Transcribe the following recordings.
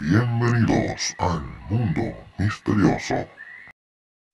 Bienvenidos al mundo misterioso.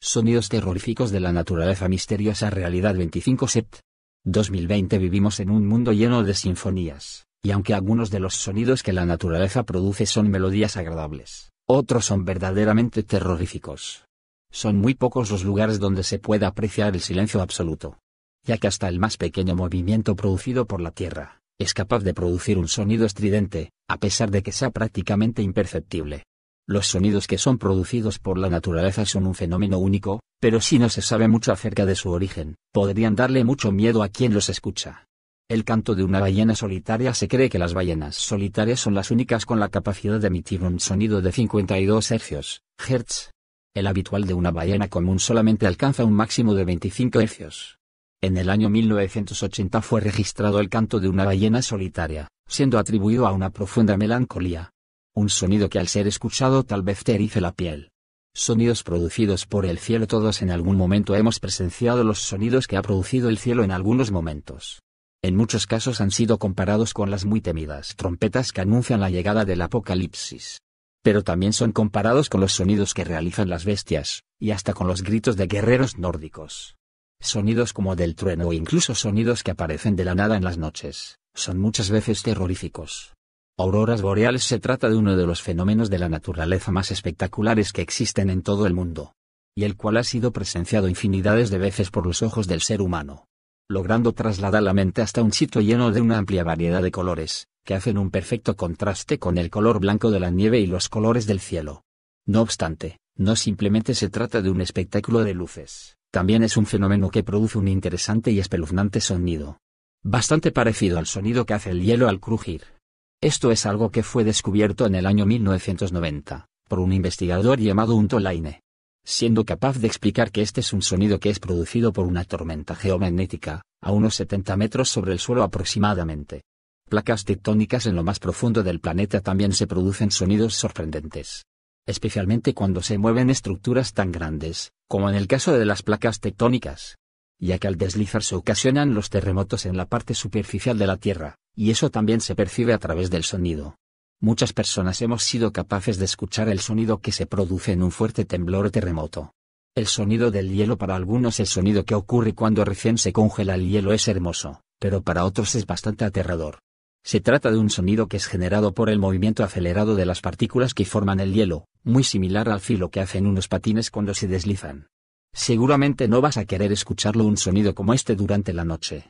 Sonidos terroríficos de la naturaleza misteriosa realidad 25 sept. 2020 vivimos en un mundo lleno de sinfonías, y aunque algunos de los sonidos que la naturaleza produce son melodías agradables, otros son verdaderamente terroríficos. Son muy pocos los lugares donde se puede apreciar el silencio absoluto, ya que hasta el más pequeño movimiento producido por la Tierra, es capaz de producir un sonido estridente, a pesar de que sea prácticamente imperceptible. Los sonidos que son producidos por la naturaleza son un fenómeno único, pero si no se sabe mucho acerca de su origen, podrían darle mucho miedo a quien los escucha. El canto de una ballena solitaria se cree que las ballenas solitarias son las únicas con la capacidad de emitir un sonido de 52 hercios, hertz. El habitual de una ballena común solamente alcanza un máximo de 25 hercios. En el año 1980 fue registrado el canto de una ballena solitaria, siendo atribuido a una profunda melancolía. Un sonido que al ser escuchado tal vez te la piel. Sonidos producidos por el cielo todos en algún momento hemos presenciado los sonidos que ha producido el cielo en algunos momentos. En muchos casos han sido comparados con las muy temidas trompetas que anuncian la llegada del apocalipsis. Pero también son comparados con los sonidos que realizan las bestias, y hasta con los gritos de guerreros nórdicos. Sonidos como del trueno o incluso sonidos que aparecen de la nada en las noches, son muchas veces terroríficos. Auroras boreales se trata de uno de los fenómenos de la naturaleza más espectaculares que existen en todo el mundo, y el cual ha sido presenciado infinidades de veces por los ojos del ser humano, logrando trasladar la mente hasta un sitio lleno de una amplia variedad de colores, que hacen un perfecto contraste con el color blanco de la nieve y los colores del cielo. No obstante, no simplemente se trata de un espectáculo de luces, también es un fenómeno que produce un interesante y espeluznante sonido. Bastante parecido al sonido que hace el hielo al crujir. Esto es algo que fue descubierto en el año 1990, por un investigador llamado Untolaine. Siendo capaz de explicar que este es un sonido que es producido por una tormenta geomagnética, a unos 70 metros sobre el suelo aproximadamente. Placas tectónicas en lo más profundo del planeta también se producen sonidos sorprendentes especialmente cuando se mueven estructuras tan grandes, como en el caso de las placas tectónicas, ya que al deslizarse ocasionan los terremotos en la parte superficial de la Tierra, y eso también se percibe a través del sonido. Muchas personas hemos sido capaces de escuchar el sonido que se produce en un fuerte temblor o terremoto. El sonido del hielo para algunos el sonido que ocurre cuando recién se congela el hielo es hermoso, pero para otros es bastante aterrador. Se trata de un sonido que es generado por el movimiento acelerado de las partículas que forman el hielo, muy similar al filo que hacen unos patines cuando se deslizan. Seguramente no vas a querer escucharlo un sonido como este durante la noche.